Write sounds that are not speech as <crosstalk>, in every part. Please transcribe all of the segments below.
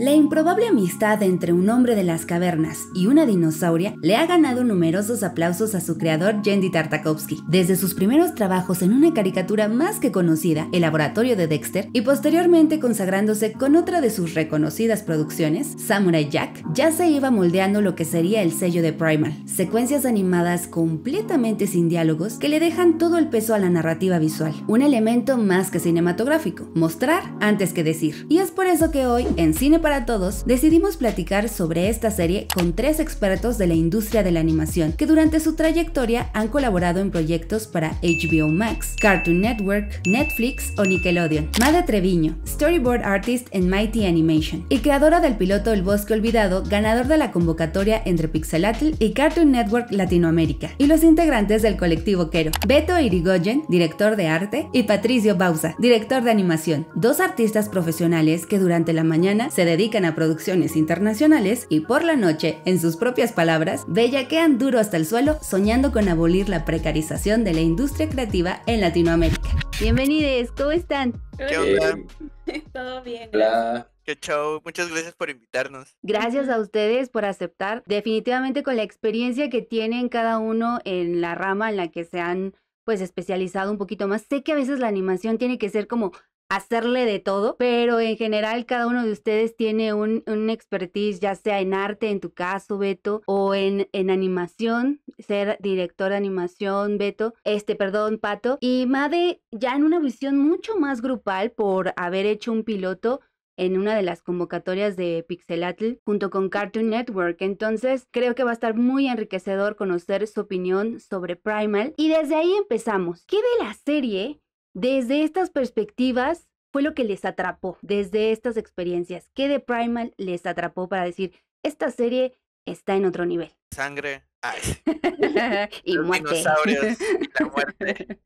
La improbable amistad entre un hombre de las cavernas y una dinosauria le ha ganado numerosos aplausos a su creador Jendy Tartakovsky, desde sus primeros trabajos en una caricatura más que conocida, El Laboratorio de Dexter, y posteriormente consagrándose con otra de sus reconocidas producciones, Samurai Jack, ya se iba moldeando lo que sería el sello de Primal, secuencias animadas completamente sin diálogos que le dejan todo el peso a la narrativa visual, un elemento más que cinematográfico, mostrar antes que decir. Y es por eso que hoy en Cine para todos, decidimos platicar sobre esta serie con tres expertos de la industria de la animación que durante su trayectoria han colaborado en proyectos para HBO Max, Cartoon Network, Netflix o Nickelodeon. Madre Treviño, storyboard artist en Mighty Animation y creadora del piloto El Bosque Olvidado, ganador de la convocatoria entre Pixelatl y Cartoon Network Latinoamérica, y los integrantes del colectivo Quero, Beto Irigoyen, director de arte, y Patricio Bauza, director de animación, dos artistas profesionales que durante la mañana se dedican dedican a producciones internacionales y por la noche, en sus propias palabras, bellaquean duro hasta el suelo soñando con abolir la precarización de la industria creativa en Latinoamérica. Bienvenidos, ¿cómo están? ¿Qué onda? <laughs> Todo bien. Hola. Qué Muchas gracias por invitarnos. Gracias a ustedes por aceptar. Definitivamente con la experiencia que tienen cada uno en la rama en la que se han pues especializado un poquito más. Sé que a veces la animación tiene que ser como hacerle de todo, pero en general cada uno de ustedes tiene un, expertise, ya sea en arte, en tu caso, Beto, o en, en, animación, ser director de animación, Beto, este, perdón, Pato, y Made ya en una visión mucho más grupal por haber hecho un piloto en una de las convocatorias de Pixelatl junto con Cartoon Network. Entonces, creo que va a estar muy enriquecedor conocer su opinión sobre Primal. Y desde ahí empezamos. ¿Qué de la serie desde estas perspectivas fue lo que les atrapó, desde estas experiencias. ¿Qué de Primal les atrapó para decir, esta serie está en otro nivel? Sangre. Ay. <laughs> y Los muerte. Dinosaurios la muerte.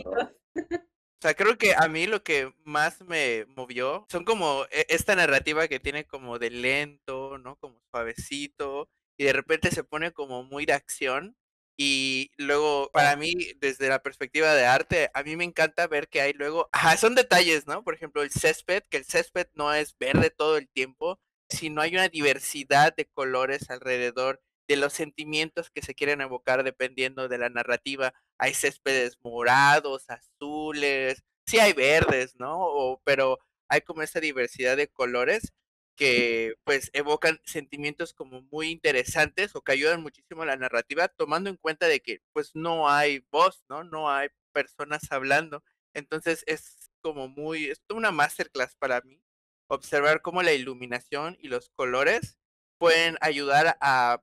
O sea, creo que a mí lo que más me movió son como e, esta narrativa que tiene como de lento, ¿no? Como suavecito y de repente se pone como muy de acción y luego, para mí, desde la perspectiva de arte, a mí me encanta ver que hay luego, son detalles, ¿no? Por ejemplo, el césped, que el césped no es verde todo el tiempo, sino hay una diversidad de colores alrededor de los sentimientos que se quieren evocar dependiendo de la narrativa. Hay céspedes morados, azules, sí hay verdes, ¿no? pero hay como esa diversidad de colores que pues evocan sentimientos como muy interesantes o que ayudan muchísimo a la narrativa, tomando en cuenta de que pues no hay voz, ¿no? No hay personas hablando. Entonces es como muy, es una masterclass para mí, observar cómo la iluminación y los colores pueden ayudar a,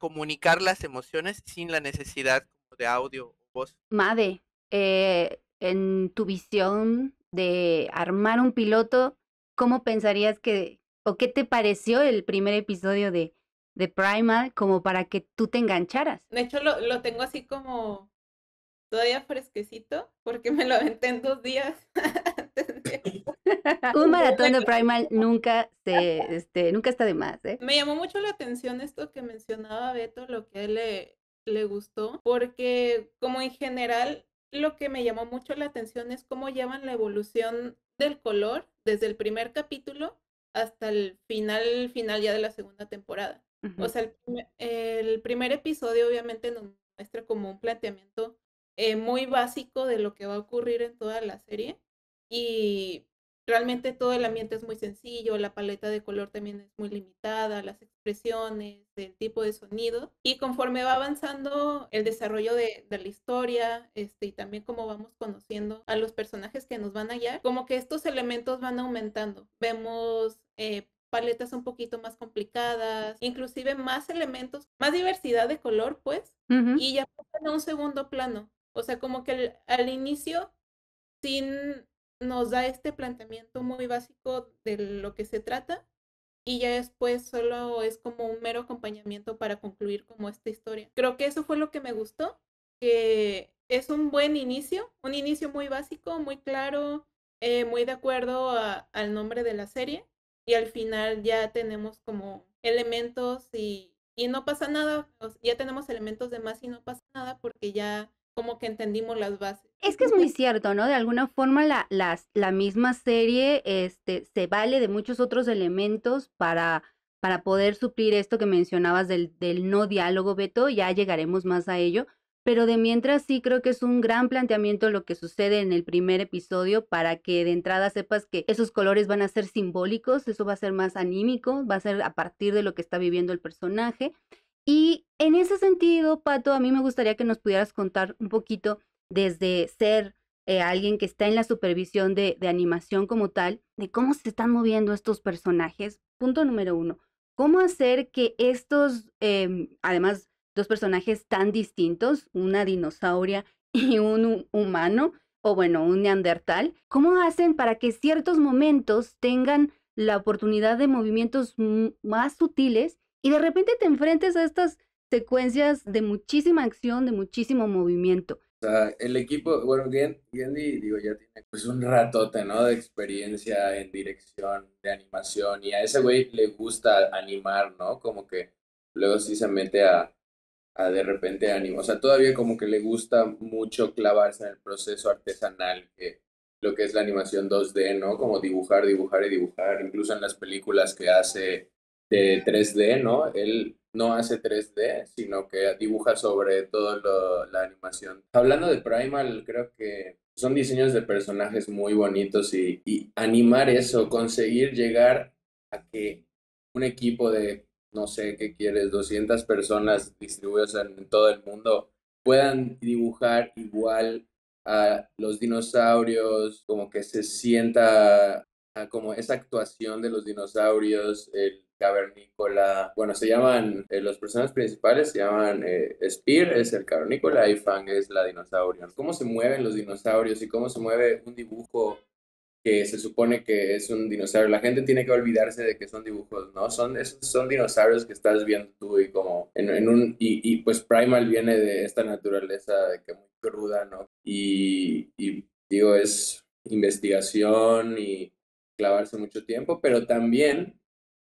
comunicar las emociones sin la necesidad de audio o voz. Made, eh, en tu visión de armar un piloto, ¿cómo pensarías que, o qué te pareció el primer episodio de, Primal como para que tú te engancharas. De hecho, lo, tengo así como todavía fresquecito porque me lo aventé en dos días. <laughs> <laughs> Un maratón de <laughs> Primal nunca se, este, nunca está de más, ¿eh? Me llamó mucho la atención esto que mencionaba Beto, lo que a él le gustó, porque como en general lo que me llamó mucho la atención es cómo llevan la evolución del color desde el primer capítulo hasta el final, final ya de la segunda temporada. O sea, el, primer episodio obviamente nos muestra como un planteamiento eh, muy básico de lo que va a ocurrir en toda la serie y realmente todo el ambiente es muy sencillo, la paleta de color también es muy limitada, las expresiones, el tipo de sonido. Y conforme va avanzando el desarrollo de, la historia este, y también como vamos conociendo a los personajes que nos van a guiar, como que estos elementos van aumentando. Vemos... Eh, paletas un poquito más complicadas, inclusive más elementos, más diversidad de color, pues, y ya pasan a un segundo plano. O sea, como que al inicio, sin nos da este planteamiento muy básico de lo que se trata y ya después solo es como un mero acompañamiento para concluir como esta historia. Creo que eso fue lo que me gustó, que es un buen inicio, un inicio muy básico, muy claro, eh, muy de acuerdo al nombre de la serie y al final ya tenemos como elementos y no pasa nada, ya tenemos elementos de más y no pasa nada porque ya como que entendimos las bases. Es que es muy cierto, ¿no? De alguna forma la, misma serie este, se vale de muchos otros elementos para, para poder suplir esto que mencionabas del, del no diálogo, Beto, ya llegaremos más a ello, pero de mientras sí creo que es un gran planteamiento lo que sucede en el primer episodio para que de entrada sepas que esos colores van a ser simbólicos, eso va a ser más anímico, va a ser a partir de lo que está viviendo el personaje. Y en ese sentido, Pato, a mí me gustaría que nos pudieras contar un poquito desde ser eh, alguien que está en la supervisión de, animación como tal, de cómo se están moviendo estos personajes. Punto número uno, cómo hacer que estos, em, además, dos personajes tan distintos, una dinosauria <laughs> y un humano, o bueno, un neandertal, ¿cómo hacen para que ciertos momentos tengan la oportunidad de movimientos más sutiles y de repente te enfrentes a estas secuencias de muchísima acción, de muchísimo movimiento? sea, el equipo, bueno, Gandhi, digo, ya tiene pues un ratote, ¿no? De experiencia en dirección, de animación, y a ese güey le gusta animar, ¿no? Como que luego sí se mete a, a de repente animar. O sea, todavía como que le gusta mucho clavarse en el proceso artesanal, que eh, lo que es la animación 2D, ¿no? Como dibujar, dibujar y dibujar, incluso en las películas que hace de 3D, ¿no? Él no hace 3D, sino que dibuja sobre todo la animación. Hablando de Primal, creo que son diseños de personajes muy bonitos y, animar eso, conseguir llegar a que un equipo de, no sé qué quieres, 200 personas distribuidas en todo el mundo puedan dibujar igual a los dinosaurios, como que se sienta como esa actuación de los dinosaurios, el cavernícola. Bueno, se llaman, eh, los personajes principales se llaman eh, Spear, es el cavernícola, y Fang es la dinosaurio. ¿Cómo se mueven los dinosaurios y cómo se mueve un dibujo que se supone que es un dinosaurio? La gente tiene que olvidarse de que son dibujos, ¿no? Son, son dinosaurios que estás viendo tú y como en, un... Y, pues Primal viene de esta naturaleza de que muy cruda, ¿no? Y, y digo, es investigación y clavarse mucho tiempo, pero también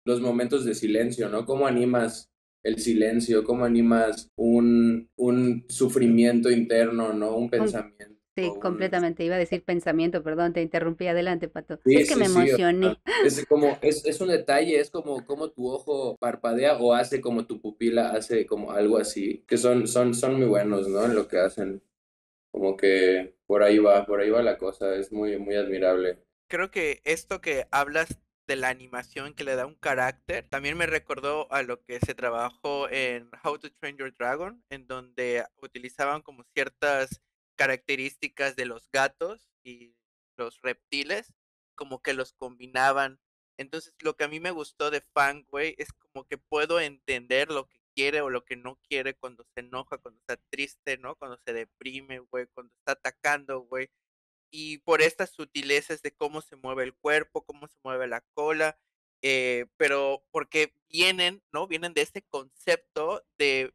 los momentos de silencio, ¿no? ¿Cómo animas el silencio? ¿Cómo animas un, un sufrimiento interno, ¿no? Un pensamiento. Sí, oh, completamente. Iba a decir pensamiento, perdón, te interrumpí. Adelante, Pato. es que me emocioné. es, como, es, es, un detalle, es como, como tu ojo parpadea o hace como tu pupila, hace como algo así, que son, son, son muy buenos, ¿no? En lo que hacen. Como que por ahí va, por ahí va la cosa, es muy, muy admirable. Creo que esto que hablas de la animación que le da un carácter. También me recordó a lo que se trabajó en How to Train Your Dragon, en donde utilizaban como ciertas características de los gatos y los reptiles, como que los combinaban. Entonces, lo que a mí me gustó de güey, es como que puedo entender lo que quiere o lo que no quiere cuando se enoja, cuando está triste, ¿no? Cuando se deprime, güey, cuando está atacando, güey y por estas sutilezas de cómo se mueve el cuerpo, cómo se mueve la cola, eh, pero porque vienen, ¿no? Vienen de este concepto de,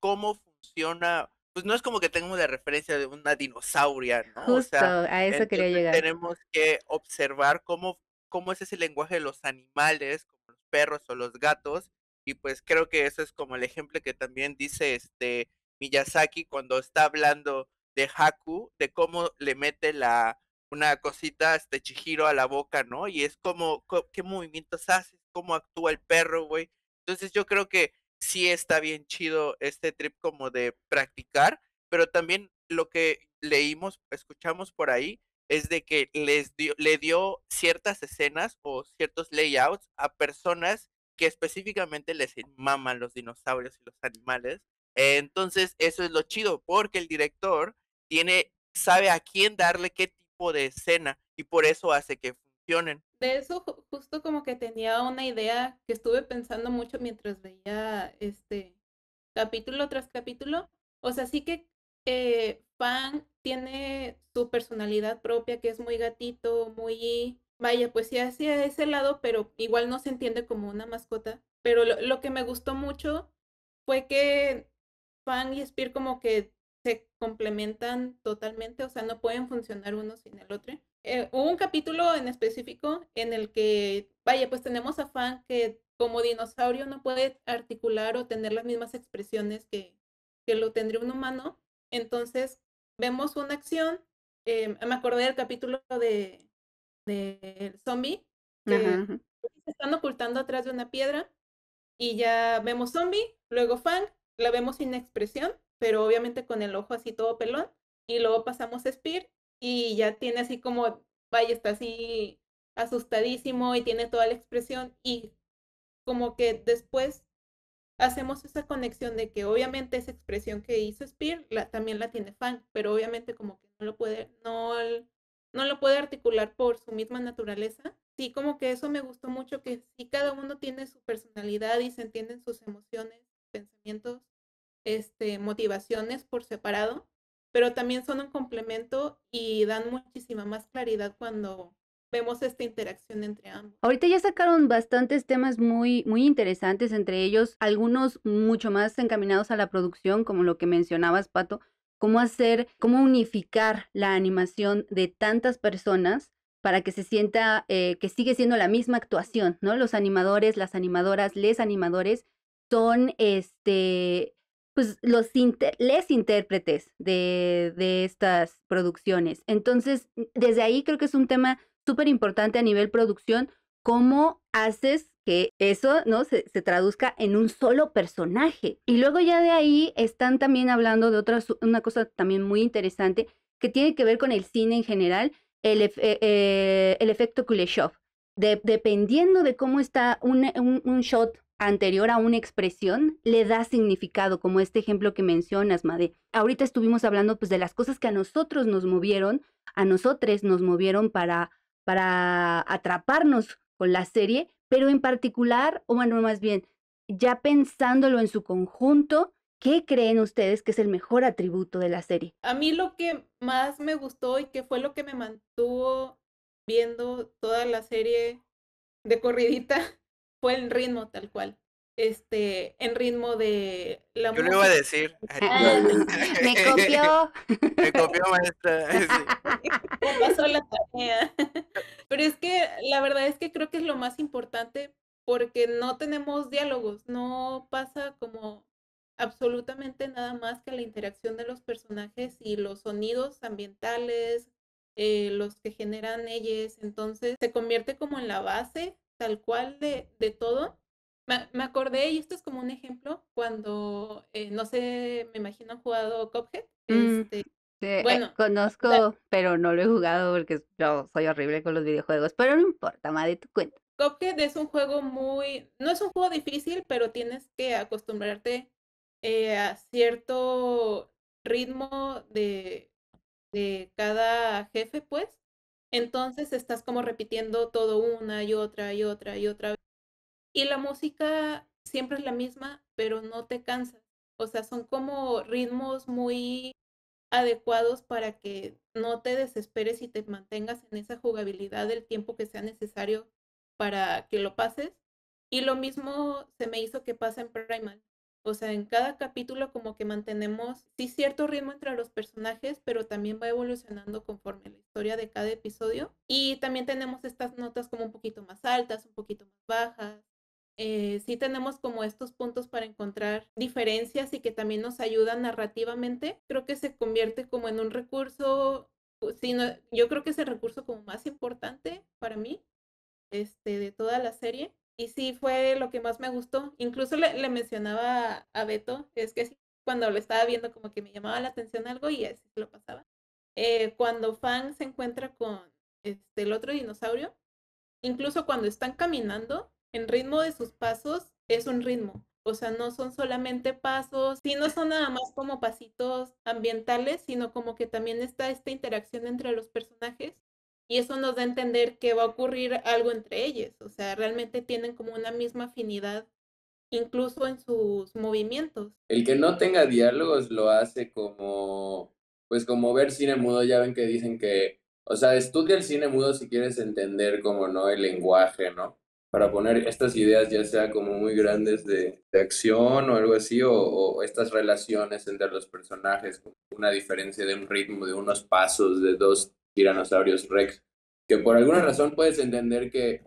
cómo funciona, pues no es como que tengamos la referencia de una dinosauria, ¿no? Justo, o sea, a eso quería llegar. Tenemos que observar cómo, cómo es ese lenguaje de los animales, como los perros o los gatos, y pues creo que eso es como el ejemplo que también dice este Miyazaki cuando está hablando de Haku, de cómo le mete la una cosita este Chihiro a la boca, ¿no? Y es como qué movimientos hace? cómo actúa el perro, güey. Entonces yo creo que sí está bien chido este trip como de practicar, pero también lo que leímos, escuchamos por ahí es de que les dio, le dio ciertas escenas o ciertos layouts a personas que específicamente les maman los dinosaurios y los animales. Entonces, eso es lo chido, porque el director tiene, sabe a quién darle qué tipo de escena y por eso hace que funcionen. De eso justo como que tenía una idea que estuve pensando mucho mientras veía este capítulo tras capítulo. O sea, sí que eh, Fan Pan tiene su personalidad propia que es muy gatito, muy... Vaya, pues sí hacia ese lado, pero igual no se entiende como una mascota. Pero lo, que me gustó mucho fue que Fan y Spear como que se complementan totalmente, o sea, no pueden funcionar uno sin el otro. Eh, hubo un capítulo en específico en el que, vaya, pues tenemos a Fang que como dinosaurio no puede articular o tener las mismas expresiones que, que lo tendría un humano. Entonces, vemos una acción. Em, me acordé del capítulo de, zombie, que se están ocultando atrás de una piedra y ya vemos zombie, luego Fang, la vemos sin expresión pero obviamente con el ojo así todo pelón. Y luego pasamos a Spear y ya tiene así como, vaya, está así asustadísimo y tiene toda la expresión y como que después hacemos esa conexión de que obviamente esa expresión que hizo Spear también la tiene Fang, pero obviamente como que no lo puede, no, no lo puede articular por su misma naturaleza. Sí, como que eso me gustó mucho, que si cada uno tiene su personalidad y se entienden sus emociones, pensamientos, este, motivaciones por separado, pero también son un complemento y dan muchísima más claridad cuando vemos esta interacción entre ambos. Ahorita ya sacaron bastantes temas muy, muy interesantes, entre ellos algunos mucho más encaminados a la producción, como lo que mencionabas, Pato, cómo hacer, cómo unificar la animación de tantas personas para que se sienta eh, que sigue siendo la misma actuación, ¿no? Los animadores, las animadoras, les animadores son este pues los les intérpretes de, estas producciones. Entonces, mm, desde ahí creo que es un tema súper importante a nivel producción, cómo haces que eso no se, traduzca en un solo personaje. Y luego ya de ahí están también hablando de otra una cosa también muy interesante que tiene que ver con el cine en general, el, eh, eh, el efecto Kuleshov. dependiendo de cómo está un, un, shot anterior a una expresión le da significado, como este ejemplo que mencionas, Made. Ahorita estuvimos hablando pues de las cosas que a nosotros nos movieron, a nosotros nos movieron para, para atraparnos con la serie, pero en particular, o bueno, más bien, ya pensándolo en su conjunto, ¿qué creen ustedes que es el mejor atributo de la serie? A mí lo que más me gustó y que fue lo que me mantuvo viendo toda la serie de corridita fue en ritmo tal cual. Este, en ritmo de la Yo iba a decir. Ah, <laughs> me copió. <laughs> me copió, maestra. <laughs> Me Pasó la tarea. Pero es que la verdad es que creo que es lo más importante porque no tenemos diálogos, no pasa como absolutamente nada más que la interacción de los personajes y los sonidos ambientales, eh, los que generan ellos, entonces se convierte como en la base tal cual de, de todo. Me, acordé, y esto es como un ejemplo, cuando, eh, no sé, me imagino han jugado Cophead. Mm, este, eh, conozco, pero no lo he jugado porque yo soy horrible con los videojuegos, pero no importa, madre tu cuenta. Cophead es un juego muy, no es un juego difícil, pero tienes que acostumbrarte eh, a cierto ritmo de, de cada jefe, pues. Entonces estás como repitiendo todo una y otra y otra y otra vez. Y la música siempre es la misma, pero no te cansa, O sea, son como ritmos muy adecuados para que no te desesperes y te mantengas en esa jugabilidad del tiempo que sea necesario para que lo pases. Y lo mismo se me hizo que pasa en Primal. O sea, en cada capítulo como que mantenemos, sí, cierto ritmo entre los personajes, pero también va evolucionando conforme la historia de cada episodio. Y también tenemos estas notas como un poquito más altas, un poquito más bajas. Eh, sí tenemos como estos puntos para encontrar diferencias y que también nos ayudan narrativamente. Creo que se convierte como en un recurso, sino, pues, yo creo que es el recurso como más importante para mí este, de toda la serie y sí fue lo que más me gustó. Incluso le, mencionaba a Beto, es que cuando lo estaba viendo como que me llamaba la atención algo y así se lo pasaba. Eh, cuando Fang se encuentra con este, el otro dinosaurio, incluso cuando están caminando, en ritmo de sus pasos es un ritmo. O sea, no son solamente pasos, sí no son nada más como pasitos ambientales, sino como que también está esta interacción entre los personajes y eso nos da a entender que va a ocurrir algo entre ellos, o sea, realmente tienen como una misma afinidad incluso en sus movimientos. El que no tenga diálogos lo hace como, pues como ver cine mudo, ya ven que dicen que, o sea, estudia el cine mudo si quieres entender como, ¿no? El lenguaje, ¿no? Para poner estas ideas ya sea como muy grandes de, acción o algo así, o, o estas relaciones entre los personajes, una diferencia de un ritmo, de unos pasos, de dos Tyrannosaurus Rex, que por alguna razón puedes entender que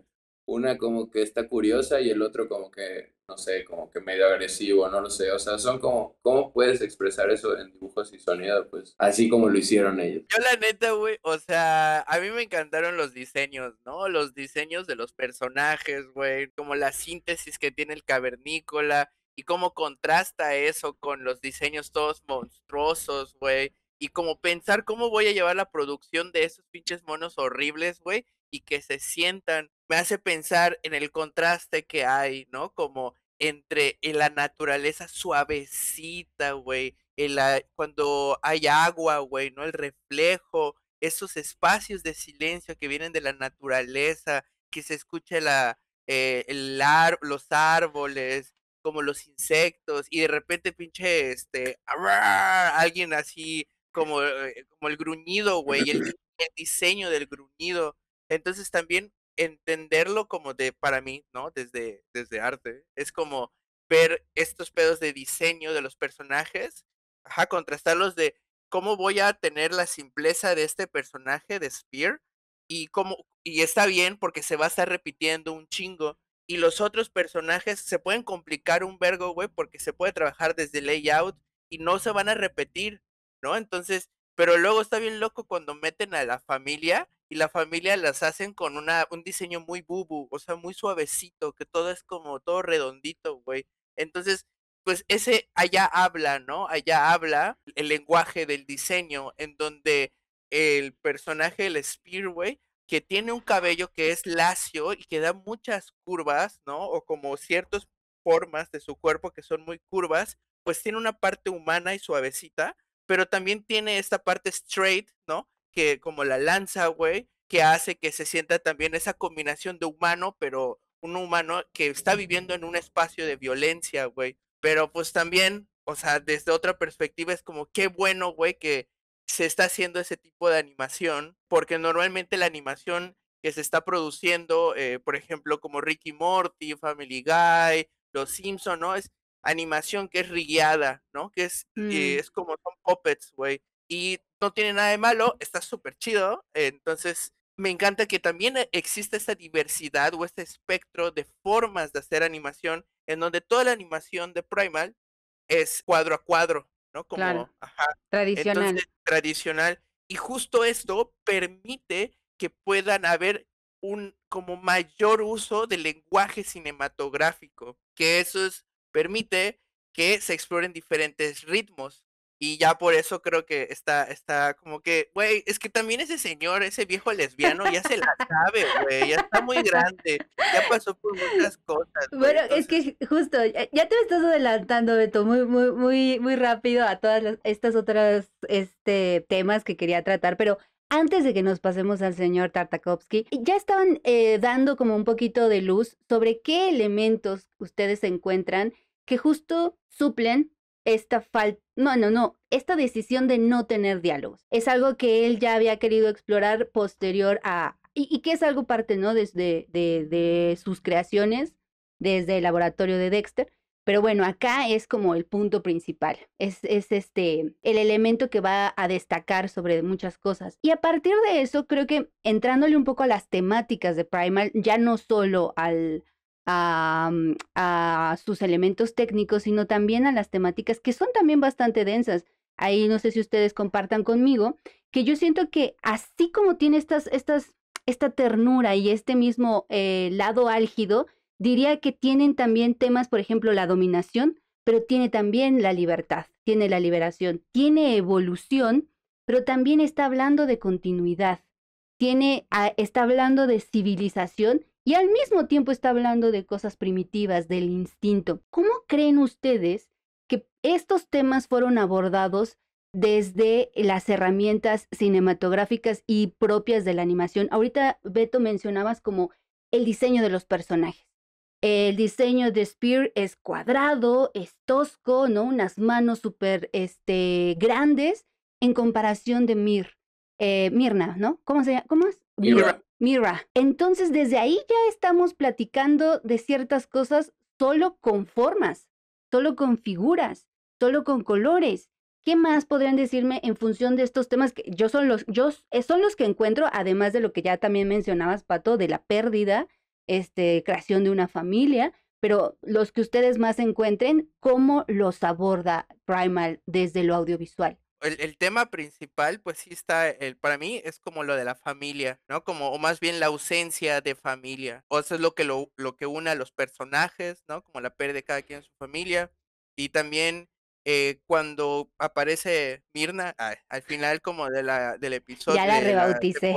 una como que está curiosa y el otro como que, no sé, como que medio agresivo, no lo sé. O sea, son como, ¿cómo puedes expresar eso en dibujos y sonido? Pues así como lo hicieron ellos. Yo la neta, güey, o sea, a mí me encantaron los diseños, ¿no? Los diseños de los personajes, güey, como la síntesis que tiene el cavernícola y cómo contrasta eso con los diseños todos monstruosos, güey y como pensar cómo voy a llevar la producción de esos pinches monos horribles, güey, y que se sientan, me hace pensar en el contraste que hay, ¿no? Como entre la naturaleza suavecita, güey, cuando hay agua, güey, ¿no? El reflejo, esos espacios de silencio que vienen de la naturaleza, que se escucha la, eh, el los árboles, como los insectos, y de repente pinche, este, alguien así como, eh, eh, como el gruñido, güey, el, <laughs> el diseño del gruñido. Entonces también entenderlo como de, para mí, ¿no? Desde, desde arte, es como ver estos pedos de diseño de los personajes, ajá, contrastarlos de cómo voy a tener la simpleza de este personaje de Spear y cómo, y está bien porque se va a estar repitiendo un chingo y los otros personajes se pueden complicar un vergo, güey, porque se puede trabajar desde layout y no se van a repetir ¿no? Entonces, pero luego está bien loco cuando meten a la familia y la familia las hacen con una, un diseño muy bubu, o sea, muy suavecito, que todo es como todo redondito, güey. Entonces, pues ese allá habla, ¿no? Allá habla el lenguaje del diseño, en donde el personaje, el Spearway, que tiene un cabello que es lacio y que da muchas curvas, ¿no? O como ciertas formas de su cuerpo que son muy curvas, pues tiene una parte humana y suavecita, pero también tiene esta parte straight, ¿no? Que como la lanza, güey, que hace que se sienta también esa combinación de humano, pero un humano que está viviendo en un espacio de violencia, güey. Pero pues también, o sea, desde otra perspectiva es como qué bueno, güey, que se está haciendo ese tipo de animación, porque normalmente la animación que se está produciendo, eh, por ejemplo, como Ricky Morty, Family Guy, Los Simpson, ¿no? animación que es rigueada, ¿no? Que es, eh, mm. es como son puppets, güey. Y no tiene nada de malo, está súper chido. Entonces, me encanta que también eh, existe esta diversidad o este espectro de formas de hacer animación, en donde toda la animación de Primal es cuadro a cuadro, ¿no? Como tradicional. tradicional. Y justo esto permite que puedan haber un como mayor uso del lenguaje cinematográfico, que eso es permite que se exploren diferentes ritmos. Y ya por eso creo que está, está como que, güey, es que también ese señor, ese viejo lesbiano, ya se la sabe, güey, ya está muy grande, ya pasó por muchas cosas. bueno, es que justo, eh, ya te estás adelantando, Beto, muy, muy, muy, muy rápido a todas estas otras, este, temas que quería tratar, pero antes de que nos pasemos al señor Tartakovsky, ya estaban eh, dando como un poquito de luz sobre qué elementos ustedes encuentran que justo suplen esta falta, no, no, no, esta decisión de no tener diálogos. Es algo que él ya había querido explorar posterior a, y, que es algo parte, ¿no? Desde de, de sus creaciones, desde el laboratorio de Dexter. Pero bueno, acá es como el punto principal, es, este, el elemento que va a destacar sobre muchas cosas. Y a partir de eso, creo que entrándole un poco a las temáticas de Primal, ya no solo al, mm, a, sus elementos técnicos, sino también a las temáticas que son también bastante densas. Ahí no sé si ustedes compartan conmigo, que yo siento que así como tiene estas, estas, esta ternura y este mismo eh, lado álgido, Diría que tienen también temas, por ejemplo, la dominación, pero tiene también la libertad, tiene la liberación, tiene evolución, pero también está hablando de continuidad, tiene, ah, está hablando de civilización y al mismo tiempo está hablando de cosas primitivas, del instinto. ¿Cómo creen ustedes que estos temas fueron abordados desde las herramientas cinematográficas y propias de la animación? Ahorita, Beto, mencionabas como el diseño de los personajes. El diseño de Spear es cuadrado, es tosco, ¿no? Unas manos súper este, grandes en comparación de Mir. Eh, Mirna, ¿no? ¿Cómo se llama? ¿Cómo es? Mira. Mira. Entonces, desde ahí ya estamos platicando de ciertas cosas solo con formas, solo con figuras, solo con colores. ¿Qué más podrían decirme en función de estos temas que yo son los, yo son los que encuentro, además de lo que ya también mencionabas, Pato, de la pérdida, este, creación de una familia, pero los que ustedes más encuentren, ¿cómo los aborda Primal desde lo audiovisual? El, tema principal, pues sí está, el, para mí es como lo de la familia, ¿no? Como, o más bien la ausencia de familia. O eso es lo que, lo, que une a los personajes, ¿no? Como la pérdida de cada quien en su familia. Y también eh, cuando aparece Mirna, al final como de la, del episodio. Ya la rebauticé.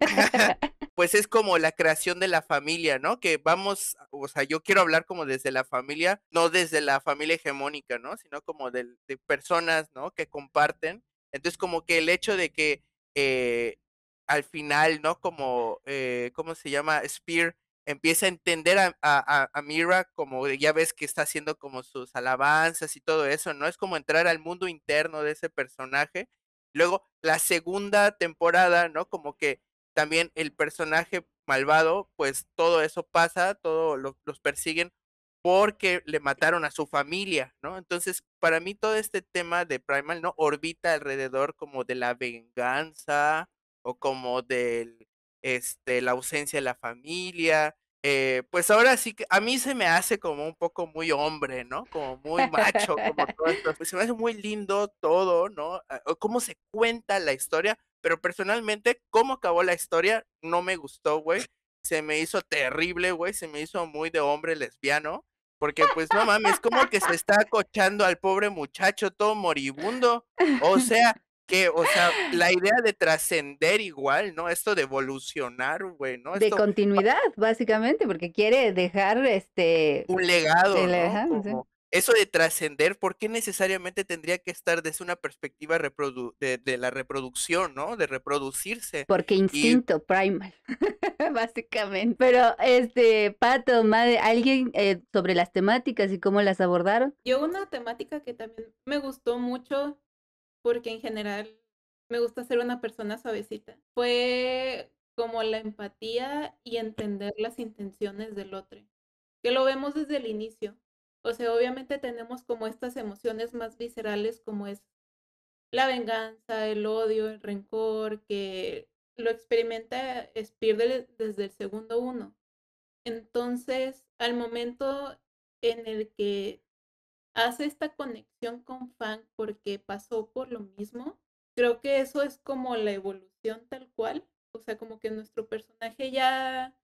<laughs> <laughs> pues es como la creación de la familia, ¿no? Que vamos, o sea, yo quiero hablar como desde la familia, no desde la familia hegemónica, ¿no? Sino como de, personas, ¿no? Que comparten. Entonces, como que el hecho de que eh, al final, ¿no? Como, eh, ¿cómo se llama? Spear empieza a entender a, a, Mira como ya ves que está haciendo como sus alabanzas y todo eso, ¿no? Es como entrar al mundo interno de ese personaje. Luego, la segunda temporada, ¿no? Como que también el personaje malvado, pues todo eso pasa, todos los persiguen porque le mataron a su familia, ¿no? Entonces, para mí todo este tema de Primal, ¿no? Orbita alrededor como de la venganza o como del, este, la ausencia de la familia, eh, pues ahora sí que a mí se me hace como un poco muy hombre, ¿no? Como muy macho, como <laughs> todo esto. Pues se me hace muy lindo todo, ¿no? Ah, cómo se cuenta la historia, pero personalmente, cómo acabó la historia, no me gustó, güey. Se me hizo terrible, güey. Se me hizo muy de hombre lesbiano. Porque pues no mames, como que se está acochando al pobre muchacho todo moribundo. O sea, que, o sea, <gasps> la idea de trascender igual, ¿no? Esto de evolucionar, güey, ¿no? de continuidad, básicamente, porque quiere dejar este... Un legado. Eso de trascender, ¿por qué necesariamente tendría que estar desde una perspectiva de, la reproducción, ¿no? De reproducirse. Porque instinto primal, <laughs> básicamente. Pero, este, Pato, madre, ¿alguien eh, sobre las temáticas y cómo las abordaron? Yo una temática que también me gustó mucho porque en general me gusta ser una persona suavecita. Fue como la empatía y entender las intenciones del otro, que lo vemos desde el inicio. O sea, obviamente tenemos como estas emociones más viscerales como es la venganza, el odio, el rencor, que lo experimenta Spear desde el segundo uno. Entonces, al momento en el que hace esta conexión con Fang porque pasó por lo mismo. Creo que eso es como la evolución tal cual. O sea, como que nuestro personaje ya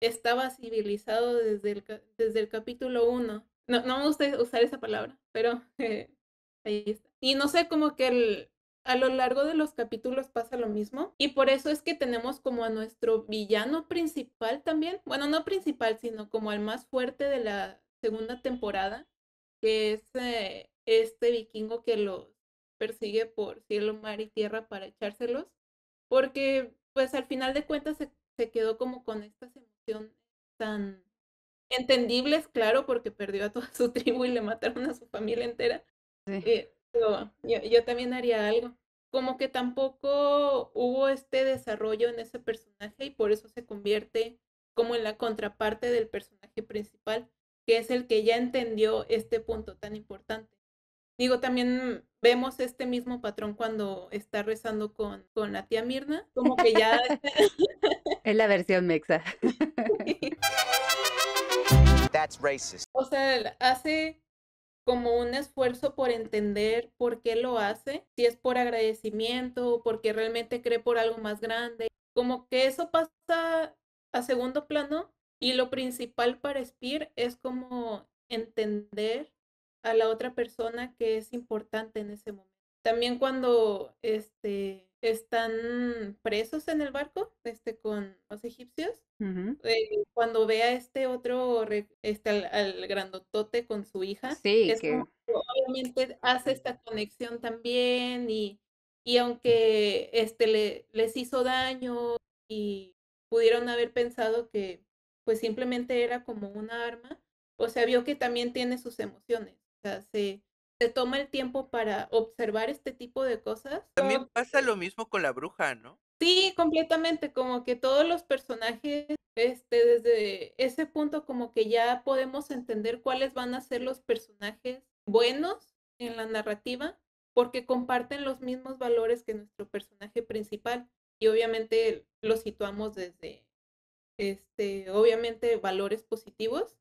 estaba civilizado desde el, desde el capítulo 1. No, no me gusta usar esa palabra, pero <laughs> ahí está. Y no sé, como que a lo largo de los capítulos pasa lo mismo. Y por eso es que tenemos como a nuestro villano principal también. Bueno, no principal, sino como al más fuerte de la segunda temporada, que es eh, este vikingo que los persigue por cielo, mar y tierra para echárselos, porque pues al final de cuentas se, quedó como con estas emociones tan entendibles, claro, porque perdió a toda su <laughs> tribu y le mataron a su familia entera. Eh, yo también haría algo. Como que tampoco hubo este desarrollo en ese personaje y por eso se convierte como en la contraparte del personaje principal que es el que ya entendió este punto tan importante. Digo, también vemos este mismo patrón cuando está rezando con, con la tía Mirna, como que ya... <laughs> es la versión mexa. That's racist. O sea, hace como un esfuerzo por entender por qué lo hace, si es por agradecimiento porque realmente cree por algo más grande. Como que eso pasa a segundo plano y lo principal para Spear es como entender a la otra persona que es importante en ese momento. También cuando este, están presos en el barco este, con los egipcios, eh, cuando ve a este otro, este, al, grandotote con su hija, que... obviamente hace esta conexión también y, y aunque este, le, les hizo daño y pudieron haber pensado que pues simplemente era como una arma, o sea, vio que también tiene sus emociones, o sea, se, se toma el tiempo para observar este tipo de cosas. También pasa lo mismo con la bruja, ¿no? Sí, completamente, como que todos los personajes, este, desde ese punto como que ya podemos entender cuáles van a ser los personajes buenos en la narrativa, porque comparten los mismos valores que nuestro personaje principal y obviamente lo situamos desde este, obviamente valores positivos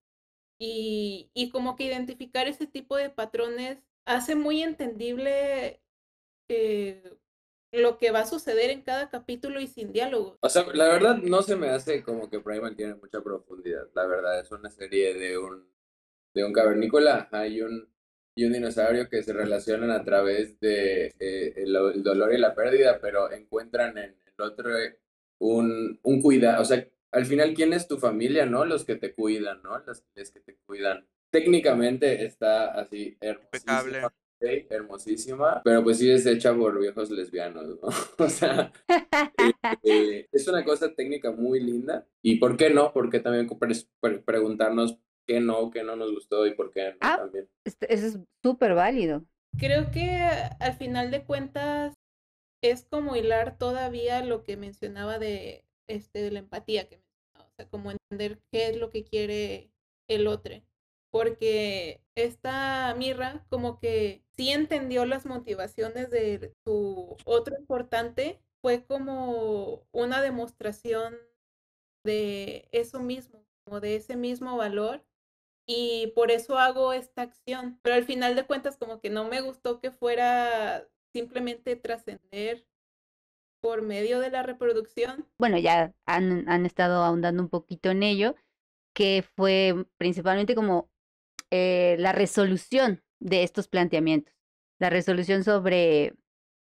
y, y como que identificar ese tipo de patrones hace muy entendible eh, lo que va a suceder en cada capítulo y sin diálogo. O sea, la verdad no se me hace como que Primal tiene mucha profundidad. La verdad es una serie de un, de un cavernícola hay un, y un dinosaurio que se relacionan a través de eh, el, el, dolor y la pérdida, pero encuentran en el otro eh, un, un cuidado, o sea, al final, ¿quién es tu familia, no? Los que te cuidan, ¿no? Las, que te cuidan. Técnicamente está así hermosísima, hermosísima, pero pues sí es hecha por viejos lesbianos, ¿no? <laughs> o sea, este, es una cosa técnica muy linda. ¿Y por qué no? Porque también preguntarnos qué no, qué no nos gustó y por qué no ah, también. Este, eso es súper válido. Creo que al final de cuentas es como hilar todavía lo que mencionaba de, este, de la empatía que como entender qué es lo que quiere el otro. Porque esta Mirra como que sí entendió las motivaciones de su otro importante, fue como una demostración de eso mismo, como de ese mismo valor y por eso hago esta acción. Pero al final de cuentas, como que no me gustó que fuera simplemente trascender por medio de la reproducción. Bueno, ya han, han estado ahondando un poquito en ello, que fue principalmente como eh, la resolución de estos planteamientos, la resolución sobre,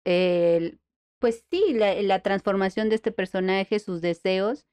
el pues sí, la, la transformación de este personaje, sus deseos